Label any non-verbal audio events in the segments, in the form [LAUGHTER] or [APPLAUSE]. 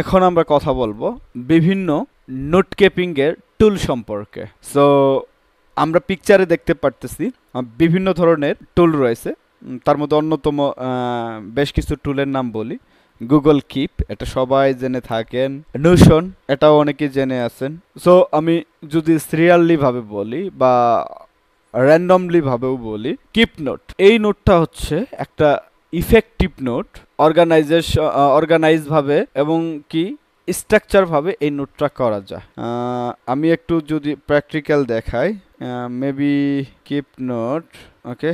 এখন আমরা কথা বলবো বিভিন্ন নোট কেপিংয়ের টুল সম্পর্কে সো আমরা পিকচারে দেখতে পারতেছি বিভিন্ন ধরনের টুল রয়েছে তার মধ্যে অন্যতম বেশ কিছু টুলের নাম বলি গুগল কিপ এটা সবাই জেনে থাকেন নোশন এটাও অনেকে জেনে আছেন সো আমি যদি সিরিয়াললিভাবে বলি বা র্যান্ডমলিভাবেও বলি কিপ নোট এই নোটটা হচ্ছে একটা ইফেক্টিভ নোট অর্গানাইজেশন অর্গানাইজভাবে এবং কি স্ট্রাকচারভাবে এই নোটটা করা যায় আমি একটু যদি প্র্যাকটিক্যাল দেখাই মেবি কিপ নোট ওকে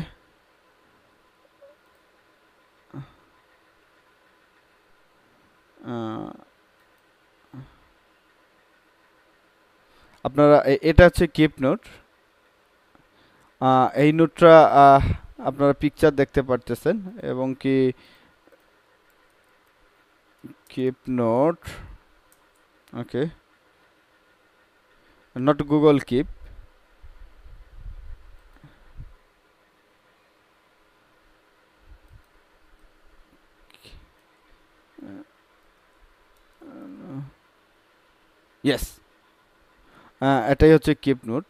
আপনারা এটা হচ্ছে কিপ নোট এই নোটটা আপনারা পিকচার দেখতে পারতেছেন এবং কি keep note okay Google keep yes হ্যাঁ এটাই হচ্ছে কিপ নোট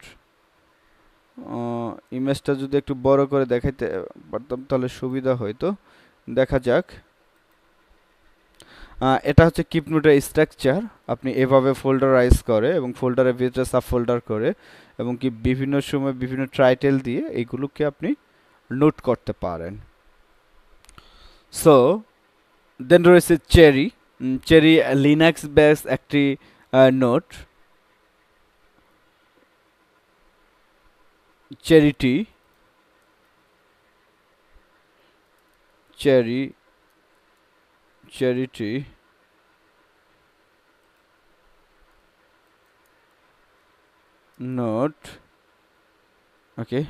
ইমেজটা যদি একটু বড় করে দেখাইতে পারতাম তাহলে সুবিধা হয়তো দেখা যাক এটা হচ্ছে কিপনোটের স্ট্রাকচার আপনি এভাবে ফোল্ডারাইজ করে এবং ফোল্ডারের ভিতরে সাব ফোল্ডার করে এবং কি বিভিন্ন সময় বিভিন্ন ট্রাইটেল দিয়ে এইগুলোকে আপনি নোট করতে পারেন সো দেন রয়েছে চেরি চেরি লিনাক্স বেস একটি নোট charity চ্যারি charity note okay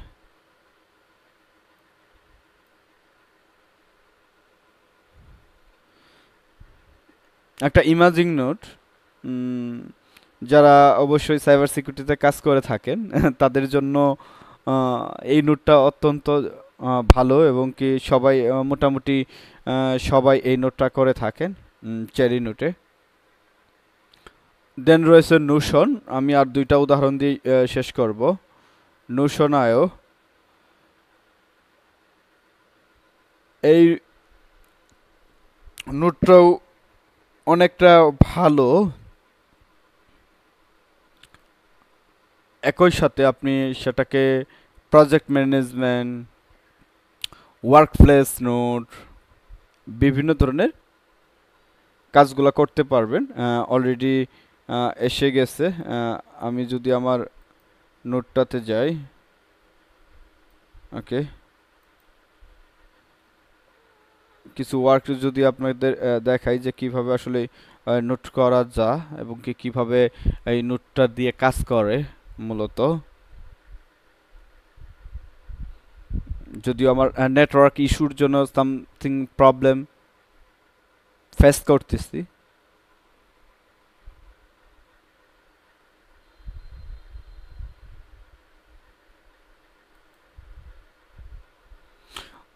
একটা ইমাজিং নোট যারা অবশ্যই সাইবার সিকিউরিটিতে কাজ করে থাকেন [LAUGHS] তাদের জন্য এই নোটটা অত্যন্ত ভালো এবং কি সবাই মোটামুটি সবাই এই নোটটা করে থাকেন চেরি নোটে দেন রয়েছে নূসন আমি আর দুইটা উদাহরণ দিয়ে শেষ করব নূসনায় এই নোটটাও অনেকটা ভালো একই সাথে আপনি সেটাকে প্রজেক্ট ম্যানেজমেন্ট ওয়ার্কপ্লেস নোট বিভিন্ন ধরনের কাজগুলো করতে পারবেন অলরেডি এসে গেছে আমি যদি আমার নোটটাতে যাই ওকে কিছু ওয়ার্ক যদি আপনাদের দেখাই যে কিভাবে আসলে নোট করা যা এবং কি কিভাবে এই নোটটা দিয়ে কাজ করে মূলত যদিও আমার নেটওয়ার্ক ইস্যুর জন্য সামথিং প্রবলেম ফেস করতেছি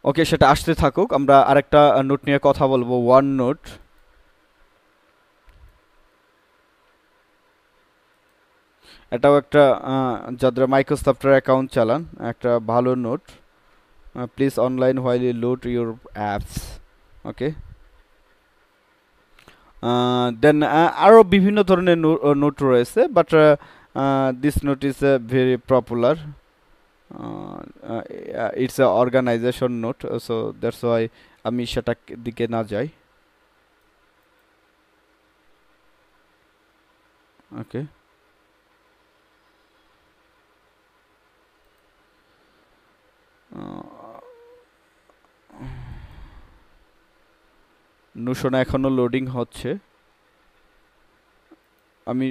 ওকে সেটা আসতে থাকুক আমরা আরেকটা নোট নিয়ে কথা বলবো ওয়ান নোট এটাও একটা যাদের মাইক্রোসফটের অ্যাকাউন্ট চালান একটা ভালো note please online while you load your apps okay then আরও বিভিন্ন ধরনের নোট রয়েছে but this note is a very popular it's a organisation note so that's why আমি সেটার দিকে না যাই ওকে নুসোনা এখনও লোডিং হচ্ছে আমি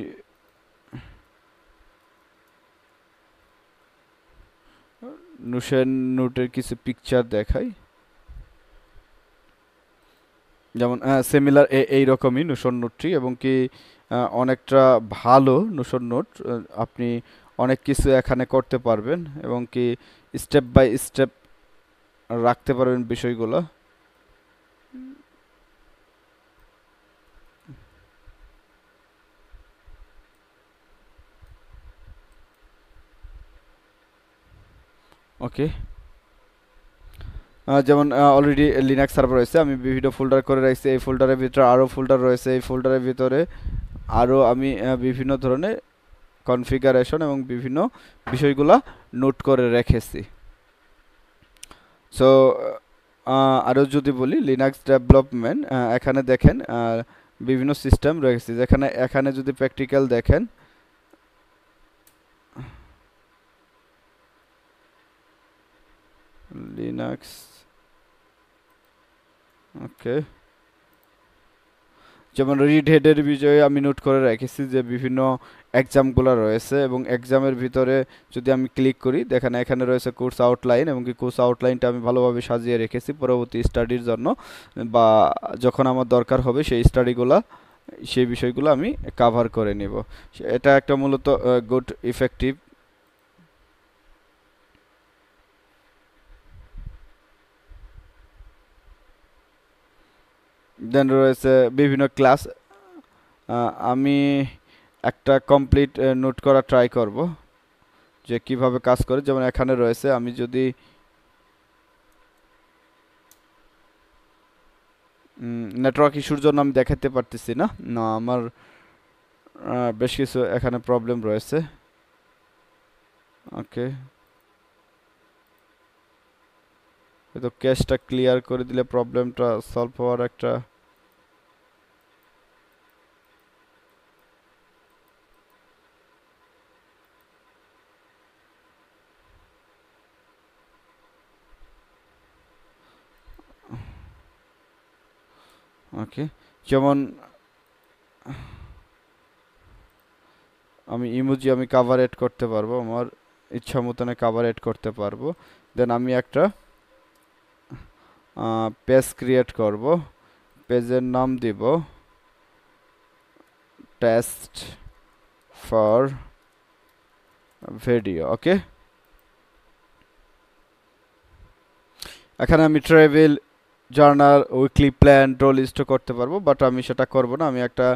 নুসেন নোটের কিছু পিকচার দেখাই যেমন সিমিলার এই রকমই নুসন নোটটি এবং কি অনেকটা ভালো নুসন নোট আপনি অনেক কিছু এখানে করতে পারবেন এবং কি স্টেপ বাই স্টেপ রাখতে পারবেন বিষয়গুলো ওকে যেমন অলরেডি লিনাক্স সার্ভার রয়েছে আমি বিভিন্ন ফোল্ডার করে রাখছি এই ফোল্ডারের ভিতরে আরও ফোল্ডার রয়েছে এই ফোল্ডারের ভিতরে আরও আমি বিভিন্ন ধরনের কনফিগারেশন এবং বিভিন্ন বিষয়গুলা নোট করে রেখেছি সো আরও যদি বলি লিনাক্স ডেভেলপমেন্ট এখানে দেখেন বিভিন্ন সিস্টেম রয়েছে যেখানে এখানে যদি প্র্যাকটিক্যাল দেখেন linux ওকে যেমন রিড হেডের বিষয়ে আমি নোট করে রেখেছি যে বিভিন্ন এক্সামগুলো রয়েছে এবং এক্সামের ভিতরে যদি আমি ক্লিক করি দেখেন এখানে রয়েছে কোর্স আউটলাইন এবং কোর্স আউটলাইনটা আমি ভালোভাবে সাজিয়ে রেখেছি পরবর্তী স্টাডির জন্য বা যখন আমার দরকার হবে সেই স্টাডিগুলা সেই বিষয়গুলো আমি কাভার করে নেব এটা একটা মূলত গুড ইফেক্টিভ দেন রয়েছে বিভিন্ন ক্লাস আমি একটা কমপ্লিট নোট করা ট্রাই করব যে কিভাবে কাজ করে যেমন এখানে রয়েছে আমি যদি নেটওয়ার্ক ইস্যুর জন্য আমি দেখাতে পারতেছি না না আমার বেশ কিছু এখানে প্রবলেম রয়েছে ওকে তো ক্যাশটা ক্লিয়ার করে দিলে প্রবলেমটা সলভ হওয়ার একটা ওকে যেমন আমি ইমুজি আমি কাভার এড করতে পারবো আমার ইচ্ছা মতনে কাভার এড করতে পারবো দেন আমি একটা পেজ ক্রিয়েট করব পেজের নাম দিব টেস্ট ফর ভিডিও ওকে এখানে আমি ট্রাভেল জার্নাল উইকলি প্ল্যান লিস্টও করতে পারবো বাট আমি সেটা করব না আমি একটা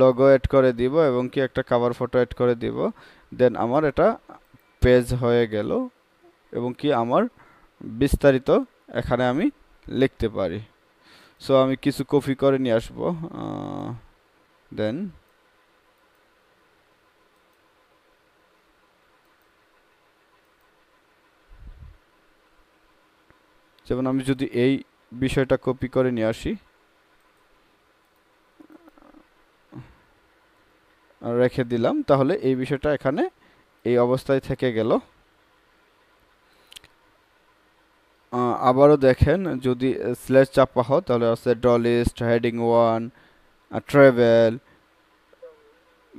লোগো অ্যাড করে দিব এবং কি একটা কাভার ফটো অ্যাড করে দিব দেন আমার এটা পেজ হয়ে গেল এবং কি আমার বিস্তারিত এখানে আমি লিখতে পারি সো আমি কিছু কপি করে নিয়ে আসবো দেন যেমন আমি যদি এই বিষয়টা কপি করে নিয়ে আসি রেখে দিলাম তাহলে এই বিষয়টা এখানে এই অবস্থায় থেকে গেল আবারও দেখেন যদি স্ল্যাশ চাপা হয় তাহলে আছে ডলিস্ট heading one travel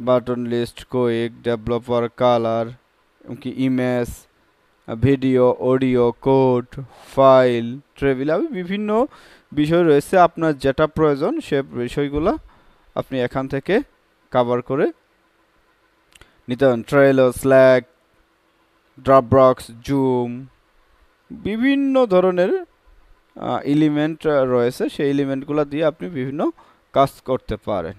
button list কোয়েক ডেভেলপার কালার এমনকি image video audio code file travel আমি বিভিন্ন বিষয় রয়েছে আপনার যেটা প্রয়োজন সে বিষয়গুলো আপনি এখান থেকে কাভার করে নিতে পারেন ট্রেলো স্ল্যাক ড্রপবক্স জুম বিভিন্ন ধরনের এলিমেন্ট রয়েছে সেই এলিমেন্টগুলো দিয়ে আপনি বিভিন্ন কাজ করতে পারেন